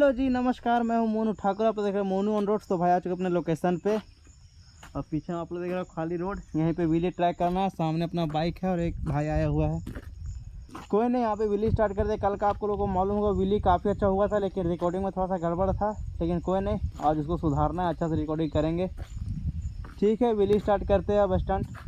hello जी नमस्कार मैं हूं मोनू ठाकुर आप देख रहे हैं मोनू ऑन रोड तो भाई आ चुके अपने लोकेशन पे और पीछे आप लोग देख रहे हो खाली रोड यहीं पे विली ट्रैक करना है सामने अपना बाइक है और एक भाई आया हुआ है कोई नहीं यहाँ पे विली स्टार्ट कर दे कल का आपको लोगों को मालूम होगा विली काफ़ी अच्छा हुआ था लेकिन रिकॉर्डिंग में थोड़ा सा गड़बड़ था लेकिन कोई नहीं आज उसको सुधारना है अच्छा से रिकॉर्डिंग करेंगे ठीक है विली स्टार्ट करते हैं अब स्टंट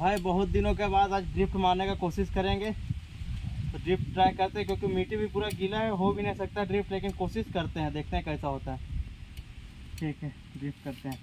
भाई बहुत दिनों के बाद आज ड्रिफ्ट मारने का कोशिश करेंगे तो ड्रिफ्ट ट्राई करते हैं क्योंकि मिट्टी भी पूरा गीला है हो भी नहीं सकता ड्रिफ्ट लेकिन कोशिश करते हैं देखते हैं कैसा होता है ठीक है ड्रिफ्ट करते हैं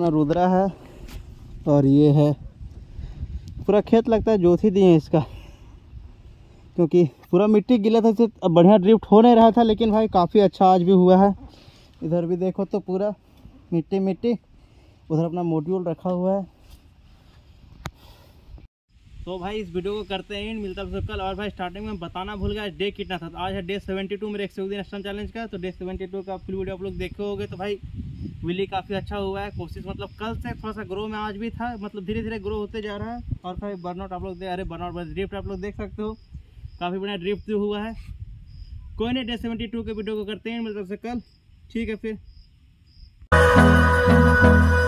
अपना रुद्रा है और ये है पूरा खेत लगता है जोत ही दिए इसका क्योंकि पूरा मिट्टी गिला था इससे बढ़िया ड्रिफ्ट हो नहीं रहा था लेकिन भाई काफ़ी अच्छा आज भी हुआ है इधर भी देखो तो पूरा मिट्टी मिट्टी उधर अपना मोड्यूल रखा हुआ है तो भाई इस वीडियो को करते हैं एंड मिलता है कल और भाई स्टार्टिंग में बताना भूल गया डे कितना था आज है डे सेवेंटी टू मेरे एक सौ दिन चैलेंज का तो डे सेवेंटी टू का फुल वीडियो आप लोग देखे हो तो भाई विली काफ़ी अच्छा हुआ है कोशिश मतलब कल से थोड़ा सा ग्रो में आज भी था मतलब धीरे धीरे ग्रो होते जा रहा है और फिर बर्नआउट आप लोग दे अरे बर्नआउट बस ड्रिफ्ट आप लोग देख सकते हो काफ़ी बढ़िया ड्रिफ्ट हुआ है कोई नहीं डे सेवेंटी टू के वीडियो को करते हैं मतलब से कल ठीक है फिर